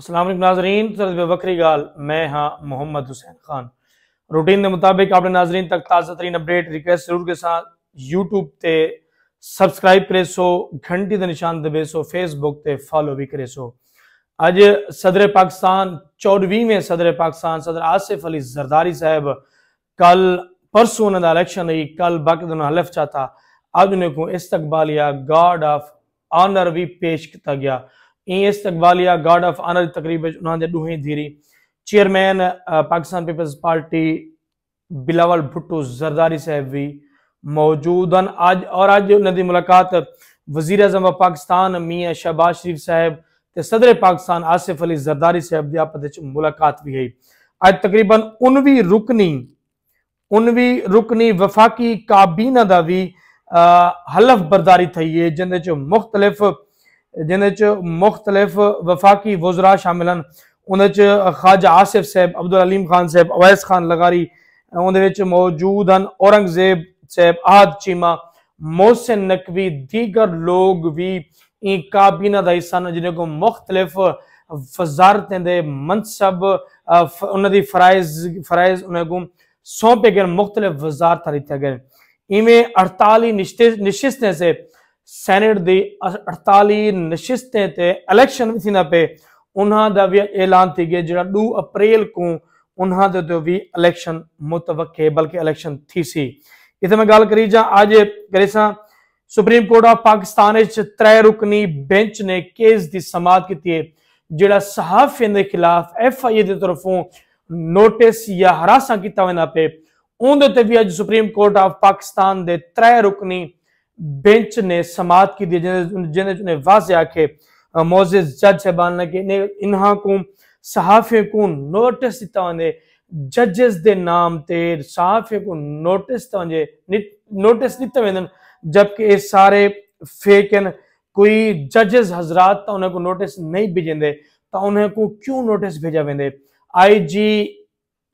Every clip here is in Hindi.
असलम नाजरीन तरब वक्री गाल मैं हाँ मोहम्मद हुसैन खान रूटीन के मुताबिक अपने नाजरीन तक ताज़ा तरीन अपडेट रिक्वेस्ट जरूर के साथ यूट्यूब से सबसक्राइब करे सो घंटी के निशान दबे सो फेसबुक से फॉलो भी करे सो अज सदर पाकिस्तान चौदहवीं सदर पाकिस्तान सदर आसिफ अली जरदारी साहब कल परसों उन्होंने इलेक्शन हुई कल बाकी दोनों हलफ चाहता अज उन्हें को इस्तबाल या गार्ड ऑफ ऑनर भी पेश किया गया एस इस्तकबालिया गार्ड ऑफ आनर तकरीब उन्होंने ॾूहें चेयरमैन पाकिस्तान पीपल्स पार्टी बिलावल भुट्टो जरदारी साहब भी मौजूद हैं आज और आज उन्होंने मुलाकात वजीर अजम पाकिस्तान मियाँ शहबाज शरीफ साहब के सदर पाकिस्तान आसिफ अली जरदारी साहब की आपस मुलाकात भी हुई अज तकरीबन उन्वी रुकनी उन्वी रुकनी वफाकी काबीना का भी हलफ बर्दारी थी है जिंद मुख्तलिफ जिन्हें मुख्तलिफ वफाकी वजरा शामिल हैं उन्हें ख्वाजा आसिफ साहब अब्दुल अलीम खान साहब अवैस खान लगारी उन्हें मौजूद हैं औरंगजेब साहब आहद चीमा मोहसिन नकवी दीगर लोग भी इन काबीना का हिस्सा जिन्हें को मुख्तलिफ वजारतें दे मनसब उन्होंने फराइज फराइज उन्हें को सौंपे गए मुख्तलिफ वजारत दिते गए इवें अड़ताली निश्चित से सैनेट की अड़ताली नशिस्तें इलेक्शन भी ਵਿਸਿਨਾ पे उन्होंने भी ऐलान थी गए जो ਜਿਹੜਾ अप्रैल को उन्होंने तो भी इलेक्शन मुतवके बल्कि इलेक्शन थी सी इतने मैं गल करी ਗੱਲ ਕਰੀ सुप्रीम कोर्ट ऑफ पाकिस्तान त्रै रुकनी बेंच ने केस की समाप्त की है जोड़ा सहाफियन के खिलाफ एफ आई ए की तरफों नोटिस या हरासा किया पे उनते भी अज सुप्रीम कोर्ट ऑफ पाकिस्तान के त्रै रुकनी बेंच ने समात की जिन्हें जिन्हें वाज आखे मोज़ जज साहबान ने इन्हों को सहाफियों को नोटिस दिता वे जजिस के नाम से सहाफ़े को नोटिस तवे नोटिस दिते वन जबकि ये सारे फेक हैं कोई जजिस हजरात तो उन्हें को नोटिस नहीं भेजेंदे तो उन्हें को क्यों नोटिस भेजा वेंदे आई जी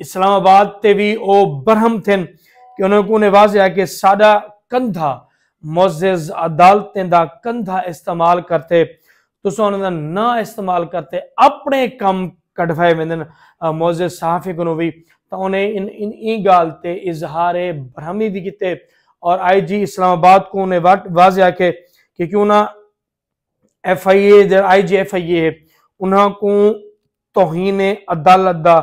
इस्लामाबाद से भी वह बरहम थे कि उन्हें को उन्हें वाज आके साडा कंधा मोजिज अदालतें का कंधा इस्तेमाल करते तुस उन्होंने ना इस्तेमाल करते अपने कम कटवाए वेंदन मोजिज सहाफिक भी तो उन्हें इन इन ई गाल ते इजहार भी किए और आई जी इस्लामाबाद को उन्हें वाजिया के क्योंकि क्यों एफ आई ए जर आई जी एफ आई ए है उन्हों को तोहीन अदालत का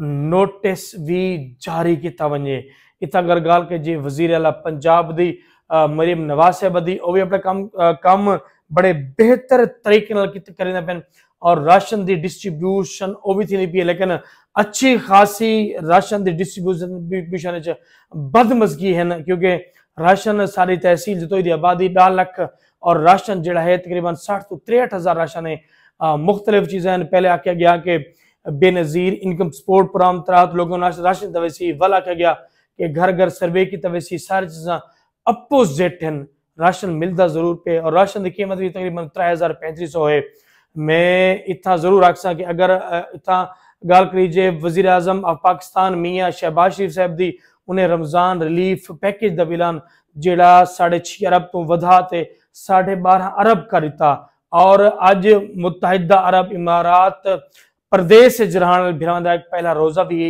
नोटिस भी जारी किया वे इतना अगर गाल के वजीर अला पंजाब की मरियम नवाज है बदी ਉਹ ਵੀ ਆਪਣਾ काम ਕੰਮ ਬੜੇ ਬਿਹਤਰ ਤਰੀਕੇ ਨਾਲ और राशन की डिस्ट्रीब्यूशन वह भी थी पी है लेकिन अच्छी खासी राशन की डिस्ट्रीब्यूशन बदमजगी है क्योंकि राशन सारी तहसील जितो की आबादी बह लख और राशन जो है तकरीबन साठ तो त्रेहठ हज़ार राशन है मुख्तलिफ चीज़ें पहले आख्या गया कि बेनज़ीर इनकम सपोर्ट प्रोग्राम तहत लोगों राशन दवे वल आख्या गया कि घर घर सर्वे की तवे सारी चीज़ा अपोजिट हैं राशन मिलता जरूर पे और राशन की कीमत भी तकरीबन त्रे हज़ार पैंतीस सौ है मैं इतना जरूर आखसा कि अगर इतना गाल करीजिए वजीर आजम ऑफ पाकिस्तान मियाँ शहबाज शरीफ साहब की उन्हें रमजान रिलीफ पैकेज का बिलान जोड़ा साढ़े छह अरब तो वधा तो साढ़े बारह अरब कर दिता और अज मुतहदा अरब इमारात प्रदेश जरहान का एक पहला रोज़ा भी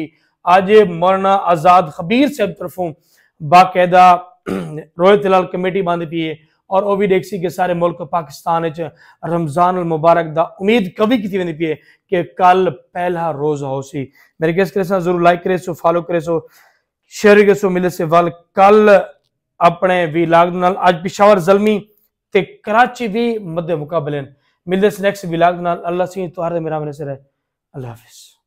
अज मौलाना आज़ाद खबीर साहब तरफों बाकायदा रोहित हिलाल कमेटी बंद पी है और ओ डेक्सी के सारे मुल्क पाकिस्तान रमज़ान मुबारक का उम्मीद कभी की थी पी है कि कल पहला रोज़ हो सी मेरे गेस करे सो जरूर लाइक करे सो फॉलो करे सो शेयर करे सो मिले से वाल कल अपने भी लाग अज पिशावर जलमी ते कराची भी मध्य मुकाबले मिलते नैक्सट विलाग नाल अल्लाह सिंह तुहारे मेरा मेरे सिर है अल्लाह हाफिज़